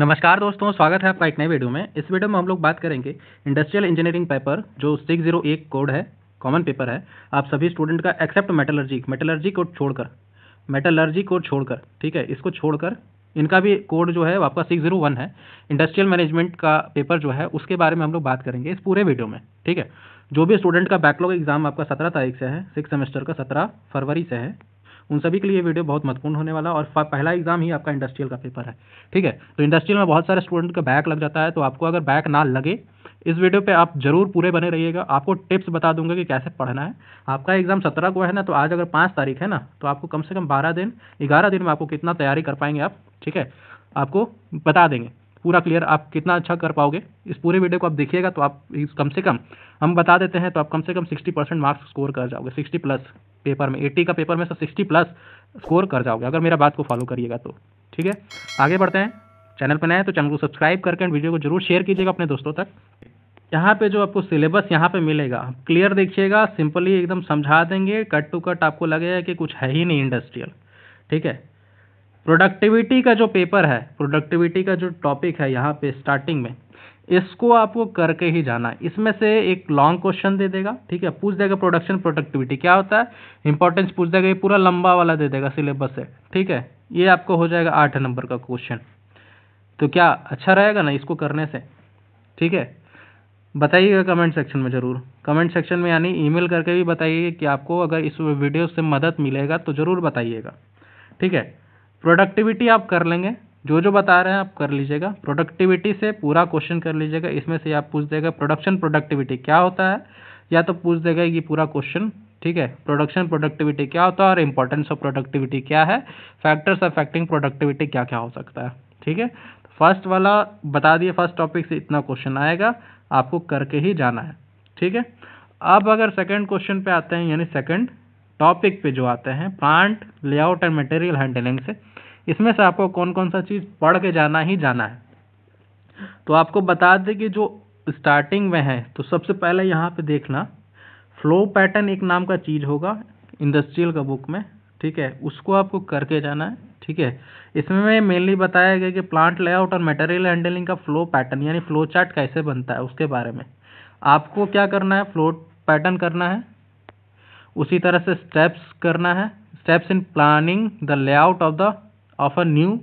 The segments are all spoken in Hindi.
नमस्कार दोस्तों स्वागत है आपका एक नए वीडियो में इस वीडियो में हम लोग बात करेंगे इंडस्ट्रियल इंजीनियरिंग पेपर जो सिक्स जीरो एक कोड है कॉमन पेपर है आप सभी स्टूडेंट का एक्सेप्ट मेटलर्जी मेटलर्जी को छोड़कर मेटलर्जी को छोड़कर ठीक है इसको छोड़कर इनका भी कोड जो है आपका सिक्स जीरो वन है इंडस्ट्रियल मैनेजमेंट का पेपर जो है उसके बारे में हम लोग बात करेंगे इस पूरे वीडियो में ठीक है जो भी स्टूडेंट का बैकलॉग एग्जाम आपका सत्रह तारीख से है सिक्स सेमेस्टर का सत्रह फरवरी से है उन सभी के लिए वीडियो बहुत महत्वपूर्ण होने वाला और पहला एग्जाम ही आपका इंडस्ट्रियल का पेपर है ठीक है तो इंडस्ट्रियल में बहुत सारे स्टूडेंट का बैक लग जाता है तो आपको अगर बैक ना लगे इस वीडियो पे आप जरूर पूरे बने रहिएगा आपको टिप्स बता दूंगा कि कैसे पढ़ना है आपका एग्जाम सत्रह को है ना तो आज अगर पाँच तारीख है ना तो आपको कम से कम बारह दिन ग्यारह दिन में आपको कितना तैयारी कर पाएंगे आप ठीक है आपको बता देंगे पूरा क्लियर आप कितना अच्छा कर पाओगे इस पूरे वीडियो को आप देखिएगा तो आप कम से कम हम बता देते हैं तो आप कम से कम 60 परसेंट मार्क्स स्कोर कर जाओगे 60 प्लस पेपर में 80 का पेपर में सर 60 प्लस स्कोर कर जाओगे अगर मेरा बात को फॉलो करिएगा तो ठीक है आगे बढ़ते हैं चैनल पर नए तो चैनल को सब्सक्राइब करके वीडियो को जरूर शेयर कीजिएगा अपने दोस्तों तक यहाँ पे जो आपको सिलेबस यहाँ पे मिलेगा क्लियर देखिएगा सिंपली एकदम समझा देंगे कट टू कट आपको लगेगा कि कुछ है ही नहीं इंडस्ट्रियल ठीक है प्रोडक्टिविटी का जो पेपर है प्रोडक्टिविटी का जो टॉपिक है यहाँ पे स्टार्टिंग में इसको आपको करके ही जाना है इसमें से एक लॉन्ग क्वेश्चन दे देगा ठीक है पूछ देगा प्रोडक्शन प्रोडक्टिविटी क्या होता है इंपॉर्टेंस पूछ देगा ये पूरा लंबा वाला दे देगा सिलेबस से ठीक है ये आपको हो जाएगा आठ नंबर का क्वेश्चन तो क्या अच्छा रहेगा ना इसको करने से ठीक है बताइएगा कमेंट सेक्शन में ज़रूर कमेंट सेक्शन में यानी ईमेल करके भी बताइए कि आपको अगर इस वीडियो से मदद मिलेगा तो ज़रूर बताइएगा ठीक है प्रोडक्टिविटी आप कर लेंगे जो जो बता रहे हैं आप कर लीजिएगा प्रोडक्टिविटी से पूरा क्वेश्चन कर लीजिएगा इसमें से आप पूछ देगा प्रोडक्शन प्रोडक्टिविटी क्या होता है या तो पूछ देगा ये पूरा क्वेश्चन ठीक है प्रोडक्शन प्रोडक्टिविटी क्या होता है और इम्पोर्टेंस ऑफ प्रोडक्टिविटी क्या है फैक्टर्स अफेक्टिंग प्रोडक्टिविटी क्या क्या हो सकता है ठीक है फर्स्ट तो वाला बता दिए फर्स्ट टॉपिक से इतना क्वेश्चन आएगा आपको करके ही जाना है ठीक है अब अगर सेकेंड क्वेश्चन पे आते हैं यानी सेकेंड टॉपिक पे जो आते हैं plant layout and material handling से इसमें से आपको कौन कौन सा चीज़ पढ़ के जाना ही जाना है तो आपको बता दें कि जो स्टार्टिंग में है तो सबसे पहले यहाँ पे देखना फ्लो पैटर्न एक नाम का चीज़ होगा इंडस्ट्रियल का बुक में ठीक है उसको आपको करके जाना है ठीक है इसमें मेनली बताया गया कि प्लांट लेआउट और मटेरियल हैंडलिंग का फ्लो पैटर्न यानी फ्लो चार्ट कैसे बनता है उसके बारे में आपको क्या करना है फ्लो पैटर्न करना है उसी तरह से स्टेप्स करना है steps in planning the layout of the of a new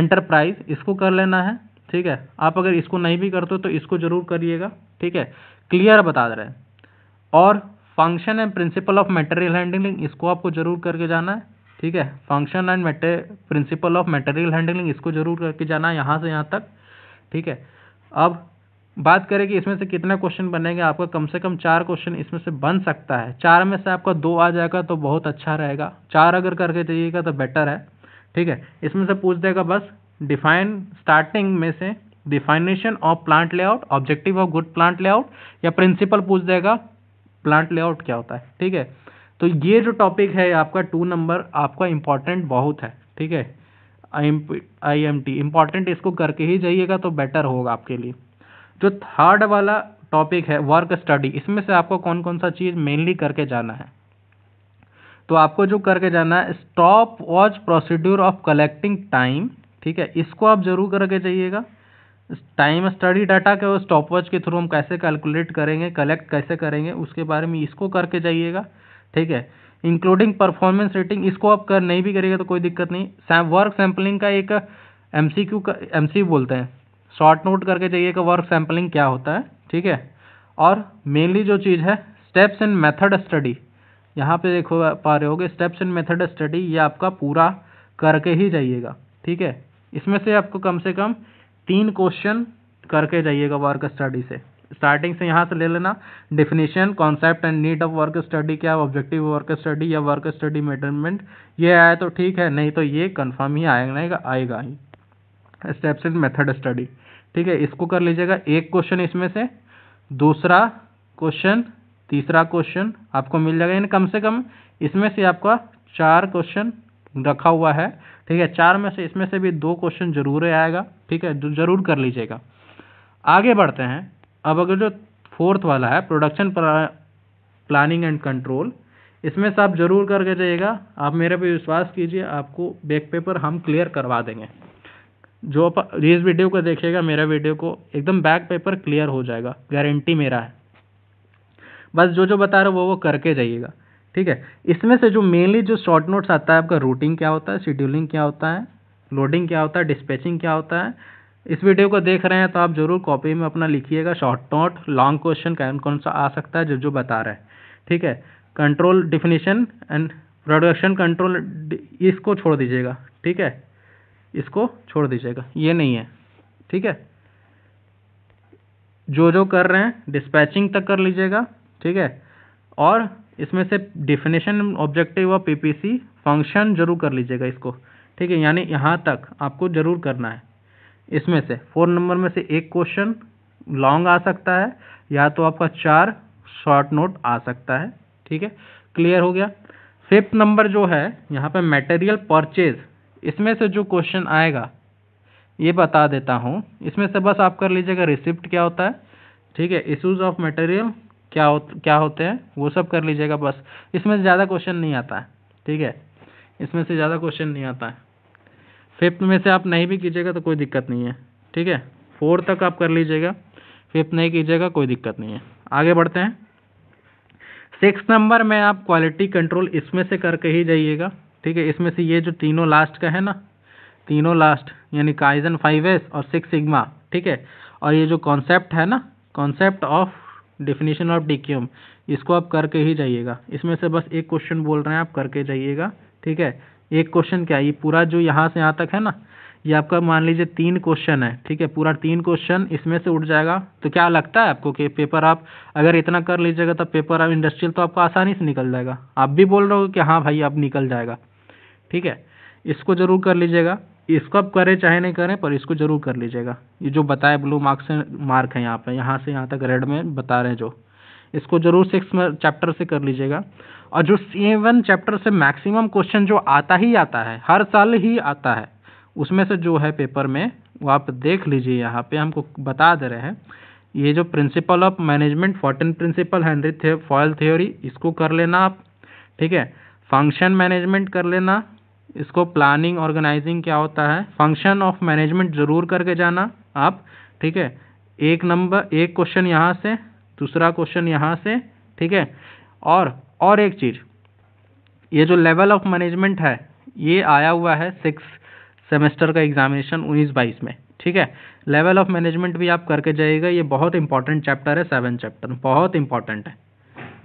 enterprise इसको कर लेना है ठीक है आप अगर इसको नहीं भी करते हो तो इसको जरूर करिएगा ठीक है क्लियर बता रहे हैं और function and principle of material handling इसको आपको जरूर करके जाना है ठीक है फंक्शन एंड मेटे प्रिंसिपल ऑफ मटेरियल हैंडलिंग इसको जरूर करके जाना है यहाँ से यहाँ तक ठीक है अब बात करें कि इसमें से कितने क्वेश्चन बनेंगे आपका कम से कम चार क्वेश्चन इसमें से बन सकता है चार में से आपका दो आ जाएगा तो बहुत अच्छा रहेगा चार अगर करके जाइएगा तो बेटर है ठीक है इसमें से पूछ देगा बस डिफाइन स्टार्टिंग में से definition of plant layout objective of good plant layout या प्रिंसिपल पूछ देगा प्लांट लेआउट क्या होता है ठीक है तो ये जो टॉपिक है आपका टू नंबर आपका इंपॉर्टेंट बहुत है ठीक है आई एम टी इम्पॉर्टेंट इसको करके ही जाइएगा तो बेटर होगा आपके लिए जो थर्ड वाला टॉपिक है वर्क स्टडी इसमें से आपको कौन कौन सा चीज़ मेनली करके जाना है तो आपको जो करके जाना है stop watch procedure of collecting time ठीक है इसको आप जरूर करके जाइएगा टाइम स्टडी डाटा के स्टॉप वॉच के थ्रू हम कैसे कैलकुलेट करेंगे कलेक्ट कैसे करेंगे उसके बारे में इसको करके जाइएगा ठीक है इंक्लूडिंग परफॉर्मेंस रेटिंग इसको आप कर नहीं भी करिएगा तो कोई दिक्कत नहीं वर्क सैम्पलिंग का एक एम का एम बोलते हैं शॉर्ट नोट करके जाइएगा वर्क सैम्पलिंग क्या होता है ठीक है और मेनली जो चीज़ है स्टेप्स इन मेथड स्टडी यहाँ पे देखो पा रहे होगे स्टेप्स इन मेथड स्टडी ये आपका पूरा करके ही जाइएगा ठीक है इसमें से आपको कम से कम तीन क्वेश्चन करके जाइएगा वर्क स्टडी से स्टार्टिंग से यहाँ से ले लेना definition concept and need of work study क्या ऑब्जेक्टिव वर्क स्टडी या वर्क स्टडी मेटरमेंट ये आया तो ठीक है नहीं तो ये कन्फर्म ही आएगा आएगा ही स्टेप्स इन मेथड स्टडी ठीक है इसको कर लीजिएगा एक क्वेश्चन इसमें से दूसरा क्वेश्चन तीसरा क्वेश्चन आपको मिल जाएगा यानी कम से कम इसमें से आपका चार क्वेश्चन रखा हुआ है ठीक है चार में से इसमें से भी दो क्वेश्चन जरूर आएगा ठीक है जरूर कर लीजिएगा आगे बढ़ते हैं अब अगर जो फोर्थ वाला है प्रोडक्शन प्लानिंग एंड कंट्रोल इसमें से आप जरूर करके जाइएगा आप मेरे पे विश्वास कीजिए आपको बैक पेपर हम क्लियर करवा देंगे जो आप इस वीडियो को देखेगा मेरा वीडियो को एकदम बैक पेपर क्लियर हो जाएगा गारंटी मेरा है बस जो जो बता रहे हो वो वो करके जाइएगा ठीक है इसमें से जो मेनली जो शॉर्ट नोट्स आता है आपका रूटिंग क्या होता है शेड्यूलिंग क्या होता है लोडिंग क्या होता है डिस्पैचिंग क्या होता है इस वीडियो को देख रहे हैं तो आप जरूर कॉपी में अपना लिखिएगा शॉर्ट नोट लॉन्ग क्वेश्चन कौन कौन सा आ सकता है जो जो बता रहा है ठीक है control definition and production control इसको छोड़ दीजिएगा ठीक है इसको छोड़ दीजिएगा ये नहीं है ठीक है जो जो कर रहे हैं डिस्पैचिंग तक कर लीजिएगा ठीक है और इसमें से डिफिनेशन ऑब्जेक्टिव और पीपीसी फंक्शन जरूर कर लीजिएगा इसको ठीक है यानी यहाँ तक आपको जरूर करना है इसमें से फोर नंबर में से एक क्वेश्चन लॉन्ग आ सकता है या तो आपका चार शॉर्ट नोट आ सकता है ठीक है क्लियर हो गया फिफ्थ नंबर जो है यहाँ पे मटेरियल परचेज इसमें से जो क्वेश्चन आएगा ये बता देता हूँ इसमें से बस आप कर लीजिएगा रिसिप्ट क्या होता है ठीक है इशूज़ ऑफ मटेरियल क्या हो क्या होते हैं वो सब कर लीजिएगा बस इसमें से ज़्यादा क्वेश्चन नहीं आता है ठीक है इसमें से ज़्यादा क्वेश्चन नहीं आता है फिफ्थ में से आप नहीं भी कीजिएगा तो कोई दिक्कत नहीं है ठीक है फोर्थ तक आप कर लीजिएगा फिफ्थ नहीं कीजिएगा कोई दिक्कत नहीं है आगे बढ़ते हैं सिक्स नंबर में आप क्वालिटी कंट्रोल इसमें से करके ही जाइएगा ठीक है इसमें से ये जो तीनों लास्ट का है ना तीनों लास्ट यानी काइजन फाइव एस और सिक्स सिग्मा ठीक है और ये जो कॉन्सेप्ट है ना कॉन्सेप्ट ऑफ डिफिनीशन ऑफ डिक्यूम इसको आप करके ही जाइएगा इसमें से बस एक क्वेश्चन बोल रहे हैं आप करके जाइएगा ठीक है एक क्वेश्चन क्या ये पूरा जो यहाँ से यहाँ तक है ना ये आपका मान लीजिए तीन क्वेश्चन है ठीक है पूरा तीन क्वेश्चन इसमें से उठ जाएगा तो क्या लगता है आपको कि पेपर आप अगर इतना कर लीजिएगा तो पेपर आप इंडस्ट्रियल तो आपका आसानी से निकल जाएगा आप भी बोल रहे हो कि हाँ भाई अब निकल जाएगा ठीक है इसको ज़रूर कर लीजिएगा इसको आप करें चाहे नहीं करें पर इसको ज़रूर कर लीजिएगा ये जो बताए ब्लू मार्क्स से मार्क है यहाँ पे यहाँ से यहाँ तक रेड में बता रहे हैं जो इसको ज़रूर सिक्स चैप्टर से कर लीजिएगा और जो सेवन चैप्टर से मैक्सिमम क्वेश्चन जो आता ही आता है हर साल ही आता है उसमें से जो है पेपर में वो आप देख लीजिए यहाँ पे हमको बता दे रहे हैं ये जो principle of management fourteen principle Henri थे फॉयल थ्योरी इसको कर लेना आप ठीक है फंक्शन मैनेजमेंट कर लेना इसको प्लानिंग ऑर्गेनाइजिंग क्या होता है फंक्शन ऑफ मैनेजमेंट ज़रूर करके जाना आप ठीक है एक नंबर एक क्वेश्चन यहाँ से दूसरा क्वेश्चन यहाँ से ठीक है और और एक चीज़ ये जो लेवल ऑफ मैनेजमेंट है ये आया हुआ है सिक्स सेमेस्टर का एग्जामिनेशन उन्नीस बाईस में ठीक है लेवल ऑफ मैनेजमेंट भी आप करके जाइएगा ये बहुत इंपॉर्टेंट चैप्टर है सेवन चैप्टर बहुत इंपॉर्टेंट है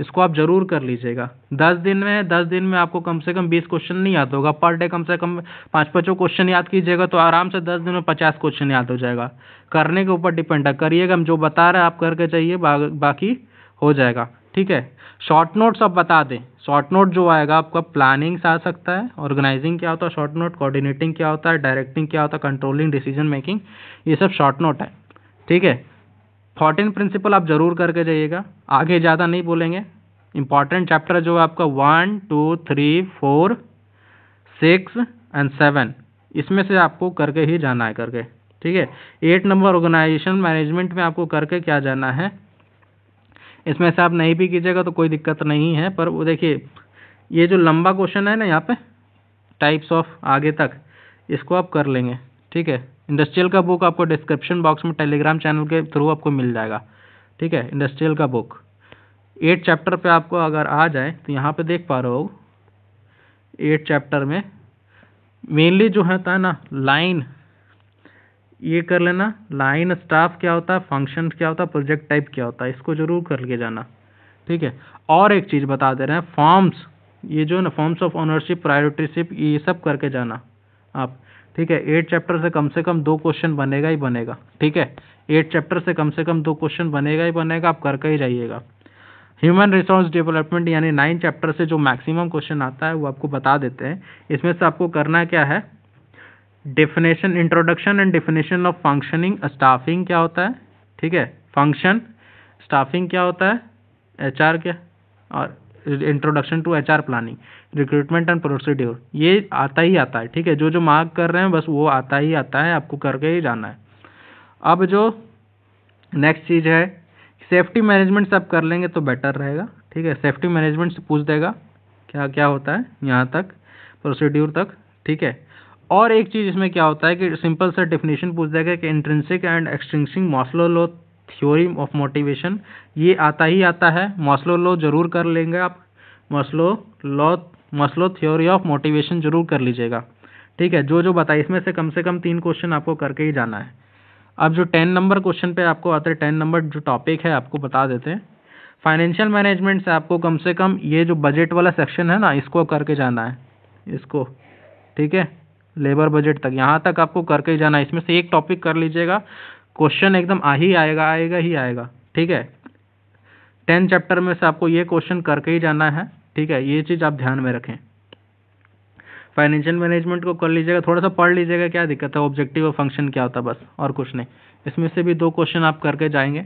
इसको आप ज़रूर कर लीजिएगा दस दिन में दस दिन में आपको कम से कम बीस क्वेश्चन नहीं याद होगा पर डे कम से कम पाँच पाँचों क्वेश्चन याद कीजिएगा तो आराम से दस दिन में पचास क्वेश्चन याद हो जाएगा करने के ऊपर डिपेंड है करिएगा हम जो बता रहे हैं आप करके चाहिए बा, बाकी हो जाएगा ठीक है शॉर्ट नोट्स आप बता दें शॉर्ट नोट जो आएगा आपका प्लानिंग्स आ सकता है ऑर्गेनाइजिंग क्या होता है शॉर्ट नोट कोऑर्डिनेटिंग क्या होता है डायरेक्टिंग क्या होता है कंट्रोलिंग डिसीजन मेकिंग ये सब शॉर्ट नोट है ठीक है फोर्टीन प्रिंसिपल आप ज़रूर करके जाइएगा आगे ज़्यादा नहीं बोलेंगे इंपॉर्टेंट चैप्टर जो है आपका one two three four six and seven इसमें से आपको करके ही जाना है करके ठीक है एट नंबर ऑर्गेनाइजेशन मैनेजमेंट में आपको करके क्या जाना है इसमें से आप नहीं भी कीजिएगा तो कोई दिक्कत नहीं है पर वो देखिए ये जो लंबा क्वेश्चन है ना यहाँ पे टाइप्स ऑफ आगे तक इसको आप कर लेंगे ठीक है इंडस्ट्रियल का बुक आपको डिस्क्रिप्शन बॉक्स में टेलीग्राम चैनल के थ्रू आपको मिल जाएगा ठीक है इंडस्ट्रियल का बुक एट चैप्टर पे आपको अगर आ जाए तो यहाँ पे देख पा रहे हो एट चैप्टर में मेनली जो है था ना लाइन ये कर लेना लाइन स्टाफ क्या होता है फंक्शन क्या होता है प्रोजेक्ट टाइप क्या होता है इसको जरूर करके जाना ठीक है और एक चीज़ बता दे रहे हैं फॉर्म्स ये जो है ना फॉर्म्स ऑफ ऑनरशिप प्रायोरिटीशिप ये सब करके जाना आप ठीक है एट चैप्टर से कम से कम दो क्वेश्चन बनेगा ही बनेगा ठीक है एट चैप्टर से कम से कम दो क्वेश्चन बनेगा ही बनेगा आप करके ही जाइएगा ह्यूमन रिसोर्स डेवलपमेंट यानी नाइन चैप्टर से जो मैक्सिमम क्वेश्चन आता है वो आपको बता देते हैं इसमें से आपको करना क्या है definition introduction and definition of functioning staffing क्या होता है ठीक है फंक्शन स्टाफिंग क्या होता है एच क्या और introduction to H planning recruitment and procedure ये आता ही आता है ठीक है जो जो मार्ग कर रहे हैं बस वो आता ही आता है आपको करके ही जाना है अब जो नेक्स्ट चीज़ है सेफ्टी मैनेजमेंट से आप कर लेंगे तो बेटर रहेगा ठीक है सेफ्टी मैनेजमेंट से पूछ देगा क्या क्या होता है यहाँ तक प्रोसीड्यूर तक ठीक है और एक चीज़ इसमें क्या होता है कि सिंपल सा डेफिनेशन पूछ देगा कि intrinsic and extrinsic Maslow law theory of motivation ये आता ही आता है मसलो लॉ जरूर कर लेंगे आप Maslow law Maslow theory of motivation जरूर कर लीजिएगा ठीक है जो जो बताए इसमें से कम से कम तीन क्वेश्चन आपको करके ही जाना है अब जो टेन नंबर क्वेश्चन पे आपको आते हैं टेन नंबर जो टॉपिक है आपको बता देते हैं फाइनेंशियल मैनेजमेंट से आपको कम से कम ये जो बजट वाला सेक्शन है ना इसको करके जाना है इसको ठीक है लेबर बजट तक यहाँ तक आपको करके ही जाना है इसमें से एक टॉपिक कर लीजिएगा क्वेश्चन एकदम आ ही आएगा आएगा ही आएगा ठीक है टेन चैप्टर में से आपको ये क्वेश्चन करके ही जाना है ठीक है ये चीज़ आप ध्यान में रखें फाइनेंशियल मैनेजमेंट को कर लीजिएगा थोड़ा सा पढ़ लीजिएगा क्या दिक्कत है ऑब्जेक्टिव और फंक्शन क्या होता है बस और कुछ नहीं इसमें से भी दो क्वेश्चन आप करके जाएंगे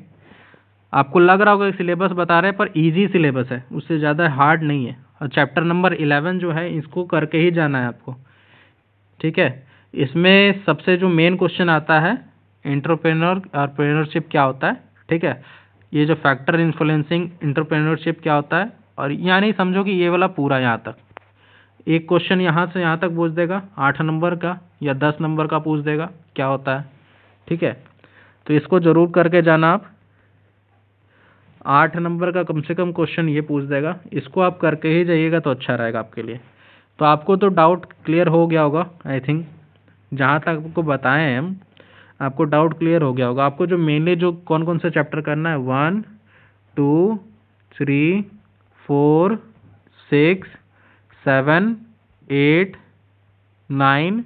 आपको लग रहा होगा सिलेबस बता रहे हैं पर इजी सिलेबस है उससे ज़्यादा हार्ड नहीं है और चैप्टर नंबर इलेवन जो है इसको करके ही जाना है आपको ठीक है इसमें सबसे जो मेन क्वेश्चन आता है इंटरप्रेनर आरप्रेन्योरशिप क्या होता है ठीक है ये जो फैक्टर इन्फ्लुएंसिंग इंटरप्रेनरशिप क्या होता है और नहीं समझो कि ये वाला पूरा यहाँ तक एक क्वेश्चन यहाँ से यहाँ तक पूछ देगा आठ नंबर का या दस नंबर का पूछ देगा क्या होता है ठीक है तो इसको ज़रूर करके जाना आप आठ नंबर का कम से कम क्वेश्चन ये पूछ देगा इसको आप करके ही जाइएगा तो अच्छा रहेगा आपके लिए तो आपको तो डाउट क्लियर हो गया होगा आई थिंक जहाँ तक आपको बताएं हम आपको डाउट क्लियर हो गया होगा आपको जो मेनली जो कौन कौन सा चैप्टर करना है one two three four six seven eight nine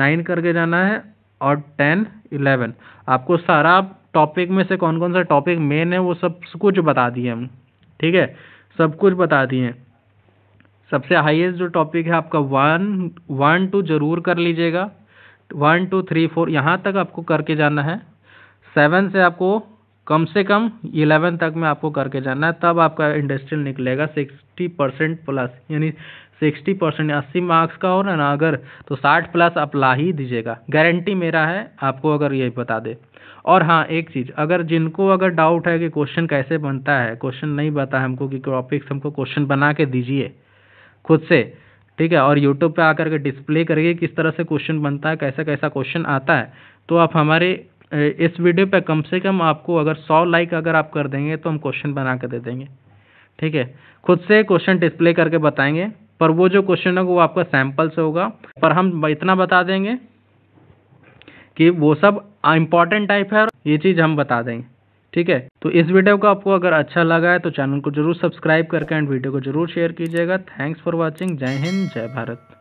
nine करके जाना है और टेन इलेवन आपको सारा टॉपिक में से कौन कौन सा टॉपिक मेन है वो सब कुछ बता दिए हम ठीक है सब कुछ बता दिए सबसे हाईएस्ट जो टॉपिक है आपका वन वन टू जरूर कर लीजिएगा वन टू थ्री फोर यहाँ तक आपको करके जाना है सेवन से आपको कम से कम इलेवन तक में आपको करके जाना है तब आपका इंडस्ट्रियल निकलेगा सिक्सटी परसेंट प्लस यानी सिक्सटी परसेंट अस्सी मार्क्स का हो ना अगर तो साठ प्लस आप ला ही दीजिएगा गारंटी मेरा है आपको अगर ये बता दे और हाँ एक चीज़ अगर जिनको अगर डाउट है कि क्वेश्चन कैसे बनता है क्वेश्चन नहीं बता हमको कि टॉपिक्स हमको क्वेश्चन बना के दीजिए खुद से ठीक है और यूट्यूब पर आकर के डिस्प्ले करके किस तरह से क्वेश्चन बनता है कैसा कैसा क्वेश्चन आता है तो आप हमारे इस वीडियो पर कम से कम आपको अगर सौ लाइक अगर आप कर देंगे तो हम क्वेश्चन बना कर दे देंगे ठीक है खुद से क्वेश्चन डिस्प्ले करके बताएंगे पर वो जो क्वेश्चन होगा वो आपका सैम्पल से होगा पर हम इतना बता देंगे कि वो सब इम्पॉर्टेंट टाइप है और ये चीज़ हम बता देंगे ठीक है तो इस वीडियो को आपको अगर अच्छा लगा है तो चैनल को जरूर सब्सक्राइब करके एंड वीडियो को जरूर शेयर कीजिएगा थैंक्स फॉर वॉचिंग जय हिंद जय भारत